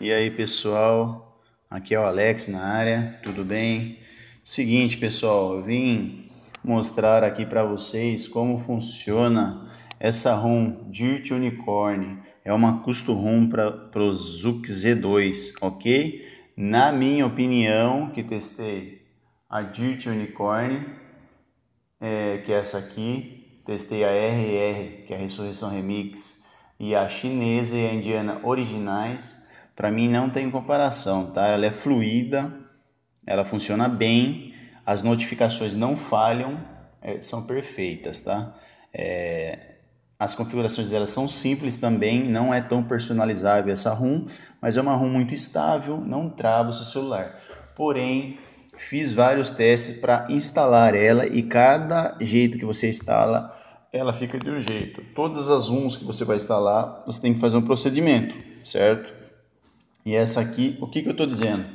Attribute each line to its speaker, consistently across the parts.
Speaker 1: E aí, pessoal? Aqui é o Alex na área, tudo bem? Seguinte, pessoal, eu vim mostrar aqui para vocês como funciona essa ROM Dirt Unicorn. É uma custo ROM para o Zuc Z2, ok? Na minha opinião, que testei a Dirt Unicorn, é, que é essa aqui, testei a RR, que é a Ressurreição Remix, e a chinesa e a indiana originais para mim não tem comparação, tá? Ela é fluida, ela funciona bem, as notificações não falham, é, são perfeitas, tá? É, as configurações dela são simples também, não é tão personalizável essa ROM, mas é uma ROM muito estável, não trava o seu celular. Porém, fiz vários testes para instalar ela e cada jeito que você instala, ela fica de um jeito. Todas as ROMs que você vai instalar, você tem que fazer um procedimento, certo? E essa aqui, o que, que eu estou dizendo?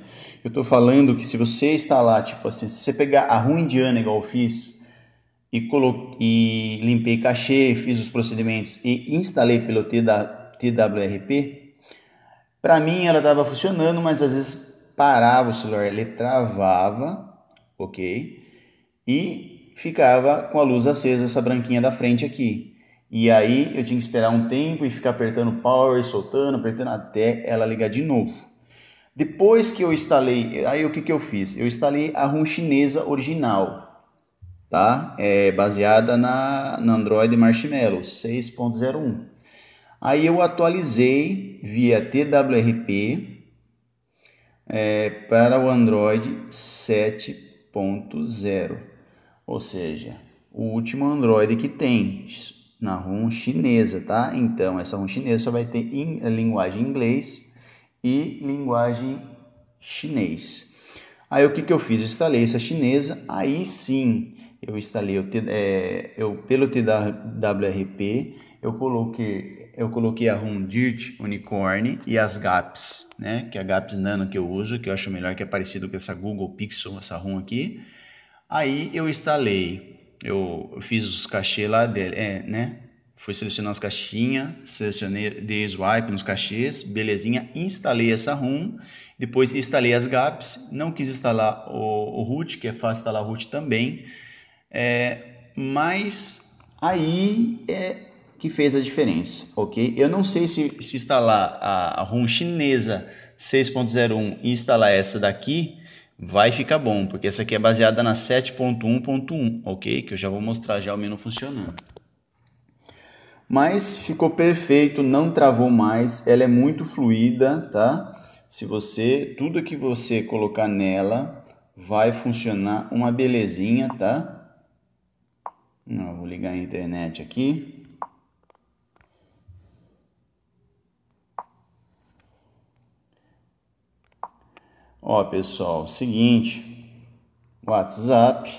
Speaker 1: Eu estou falando que se você está lá, tipo assim, se você pegar a ruim indiana igual eu fiz e, coloquei, e limpei cachê, fiz os procedimentos e instalei pelo TWRP, para mim ela estava funcionando, mas às vezes parava o celular, ele travava, ok? E ficava com a luz acesa, essa branquinha da frente aqui. E aí eu tinha que esperar um tempo e ficar apertando power, soltando, apertando até ela ligar de novo. Depois que eu instalei, aí o que, que eu fiz? Eu instalei a ROM chinesa original, tá? É baseada na, na Android Marshmallow 6.01. Aí eu atualizei via TWRP é, para o Android 7.0, ou seja, o último Android que tem, na ROM chinesa, tá? Então, essa ROM chinesa só vai ter in, eh, linguagem inglês e linguagem chinês. Aí o que, que eu fiz? Eu instalei essa chinesa, aí sim eu instalei eu, eh, é, eu pelo TWRP eu coloquei eu coloquei a ROM Dirt Unicorn e as GAPs, né? Que é a GAPs Nano que eu uso, que eu acho melhor que é parecido com essa Google Pixel, essa ROM aqui. Aí eu instalei eu fiz os cachês lá dele, é, né? Fui selecionar as caixinhas, selecionei, dei swipe nos cachês, belezinha, instalei essa ROM, depois instalei as GAPs, não quis instalar o, o root, que é fácil instalar root também, é, mas aí é que fez a diferença, ok? Eu não sei se, se instalar a, a ROM chinesa 6.01 e instalar essa daqui, vai ficar bom, porque essa aqui é baseada na 7.1.1, ok? Que eu já vou mostrar já o menu funcionando. Mas ficou perfeito, não travou mais, ela é muito fluida, tá? Se você, tudo que você colocar nela vai funcionar uma belezinha, tá? Não, vou ligar a internet aqui. Ó, pessoal, seguinte, WhatsApp,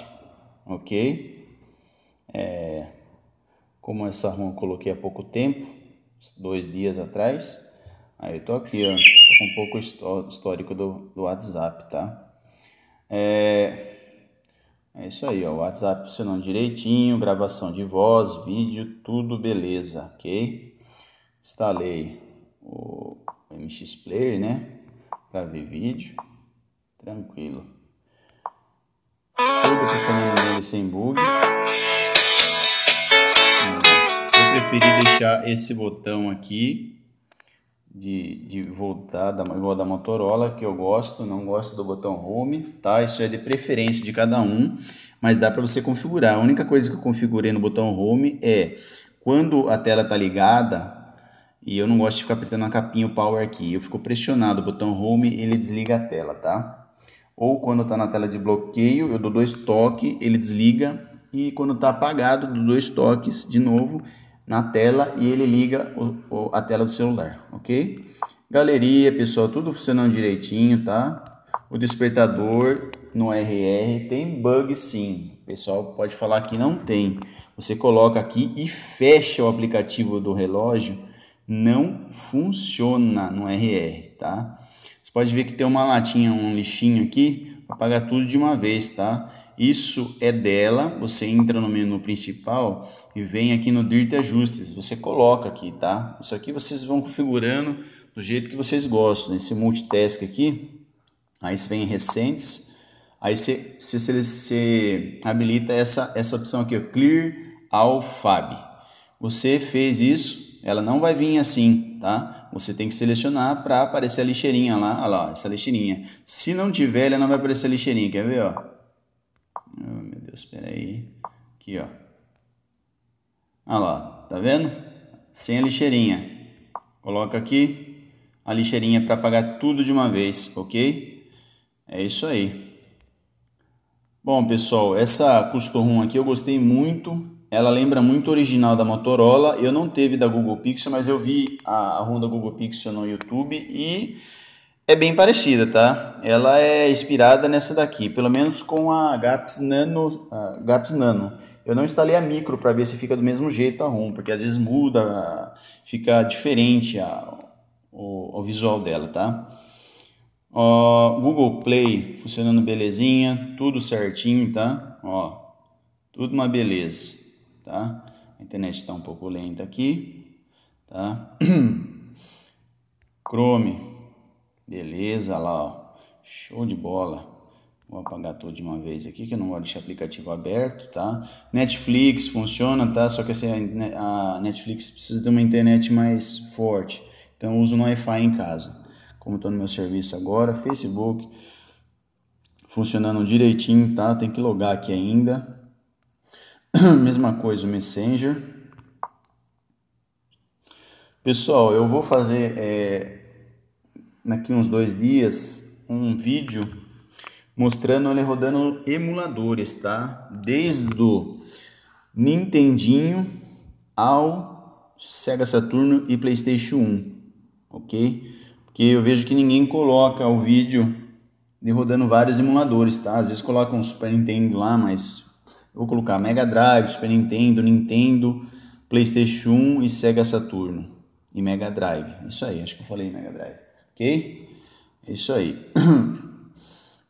Speaker 1: ok? É, como essa ROM coloquei há pouco tempo, dois dias atrás, aí eu tô aqui, ó, tô com um pouco histórico do, do WhatsApp, tá? É, é isso aí, ó, o WhatsApp funcionando direitinho, gravação de voz, vídeo, tudo beleza, ok? Instalei o MX Player, né, pra ver vídeo. Tranquilo. Tudo funcionando nele é sem bug. Eu preferi deixar esse botão aqui de, de voltar da, igual da Motorola, que eu gosto, não gosto do botão Home, tá? Isso é de preferência de cada um, mas dá para você configurar. A única coisa que eu configurei no botão Home é quando a tela tá ligada e eu não gosto de ficar apertando a capinha o Power aqui, eu fico pressionado o botão Home, ele desliga a tela, tá? ou quando está na tela de bloqueio, eu dou dois toques, ele desliga, e quando está apagado, dou dois toques de novo na tela e ele liga o, o, a tela do celular, ok? Galeria, pessoal, tudo funcionando direitinho, tá? O despertador no RR tem bug sim, pessoal pode falar que não tem. Você coloca aqui e fecha o aplicativo do relógio, não funciona no RR, tá? pode ver que tem uma latinha, um lixinho aqui, para pagar tudo de uma vez, tá? Isso é dela, você entra no menu principal e vem aqui no Dirt Ajustes, você coloca aqui, tá? Isso aqui vocês vão configurando do jeito que vocês gostam, esse multitask aqui, aí você vem em recentes, aí você, você, você, habilita essa, essa opção aqui, Clear All Fab. Você fez isso, ela não vai vir assim, tá? Você tem que selecionar para aparecer a lixeirinha lá, olha lá, essa lixeirinha. Se não tiver, ela não vai aparecer a lixeirinha, quer ver, ó? Oh, meu Deus, espera aí. Aqui, ó. Olha lá, tá vendo? Sem a lixeirinha. Coloca aqui a lixeirinha para apagar tudo de uma vez, ok? É isso aí. Bom, pessoal, essa custom aqui eu gostei muito. Ela lembra muito original da Motorola. Eu não teve da Google Pixel, mas eu vi a, a Honda Google Pixel no YouTube e é bem parecida, tá? Ela é inspirada nessa daqui, pelo menos com a GAPS Nano. A GAPS Nano. Eu não instalei a micro para ver se fica do mesmo jeito a ROM, porque às vezes muda, fica diferente a, o, o visual dela, tá? Ó, Google Play funcionando belezinha, tudo certinho, tá? Ó, tudo uma beleza tá? A internet está um pouco lenta aqui, tá? Chrome, beleza lá, ó. show de bola. Vou apagar tudo de uma vez aqui, que eu não gosto de deixar aplicativo aberto, tá? Netflix funciona, tá? Só que assim, a Netflix precisa de uma internet mais forte. Então eu uso no Wi-Fi em casa. Como estou no meu serviço agora, Facebook funcionando direitinho, tá? Tem que logar aqui ainda. Mesma coisa o Messenger. Pessoal, eu vou fazer é, daqui uns dois dias um vídeo mostrando ele né, rodando emuladores, tá? Desde o Nintendinho ao Sega Saturno e PlayStation 1, ok? Porque eu vejo que ninguém coloca o vídeo de rodando vários emuladores, tá? Às vezes colocam um Super Nintendo lá, mas vou colocar Mega Drive, Super Nintendo, Nintendo, PlayStation 1 e Sega Saturno. E Mega Drive. Isso aí, acho que eu falei Mega Drive. Ok? É isso aí.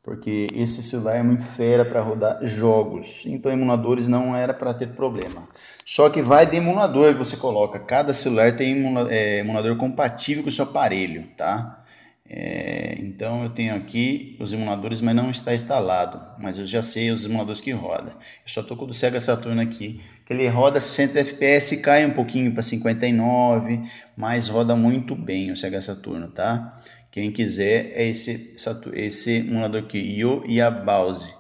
Speaker 1: Porque esse celular é muito fera para rodar jogos. Então, emuladores não era para ter problema. Só que vai de emulador que você coloca. Cada celular tem é, emulador compatível com o seu aparelho, tá? É, então eu tenho aqui os emuladores, mas não está instalado, mas eu já sei os emuladores que roda. Eu só estou com o do Sega Saturn aqui, que ele roda 60 FPS, cai um pouquinho para 59, mas roda muito bem o Sega Saturno, tá? Quem quiser é esse, esse emulador aqui, Yo Yabaozi.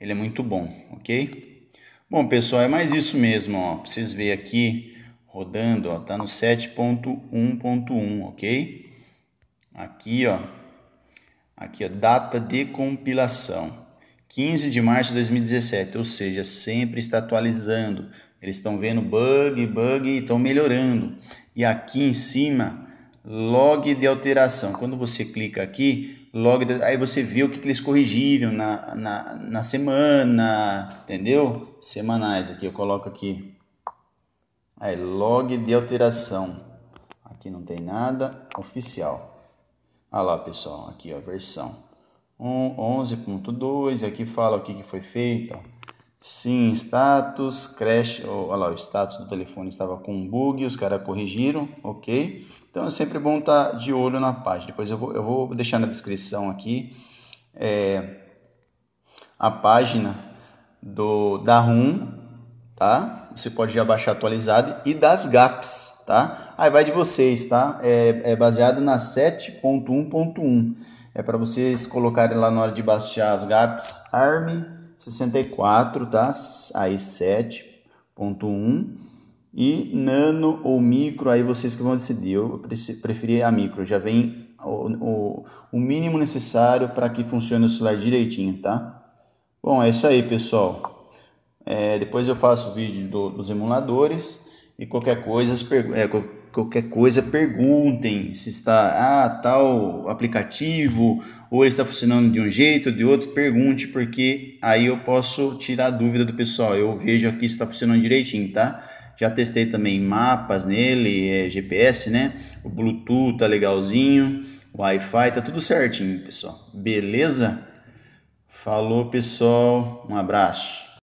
Speaker 1: Ele é muito bom, ok? Bom pessoal, é mais isso mesmo, ó. Pra vocês verem aqui rodando, ó, tá no 7.1.1, ok? Aqui, ó. Aqui, ó, data de compilação. 15 de março de 2017, ou seja, sempre está atualizando. Eles estão vendo bug, bug e estão melhorando. E aqui em cima, log de alteração. Quando você clica aqui, log de... aí você vê o que, que eles corrigiram na, na, na semana, entendeu? Semanais, aqui eu coloco aqui. Aí, log de alteração. Aqui não tem nada oficial. Olha ah lá, pessoal, aqui a versão 11.2, aqui fala o que, que foi feito. Sim, status, crash, olha lá, o status do telefone estava com um bug, os caras corrigiram, ok? Então é sempre bom estar tá de olho na página. Depois eu vou, eu vou deixar na descrição aqui é, a página do, da RUM, tá? Você pode já baixar atualizada e das GAPs, tá? Aí vai de vocês, tá? É, é baseado na 7.1.1. É para vocês colocarem lá na hora de baixar as GAPs ARM 64, tá? Aí 7.1 e nano ou micro, aí vocês que vão decidir. Eu preferi a micro, já vem o, o, o mínimo necessário para que funcione o celular direitinho, tá? Bom, é isso aí, pessoal. É, depois eu faço o vídeo do, dos emuladores e qualquer coisa, é, qualquer coisa, perguntem se está ah, tal aplicativo ou ele está funcionando de um jeito ou de outro, pergunte porque aí eu posso tirar a dúvida do pessoal. Eu vejo aqui se está funcionando direitinho, tá? Já testei também mapas nele, é, GPS, né? O Bluetooth tá legalzinho, Wi-Fi tá tudo certinho, pessoal. Beleza? Falou, pessoal. Um abraço.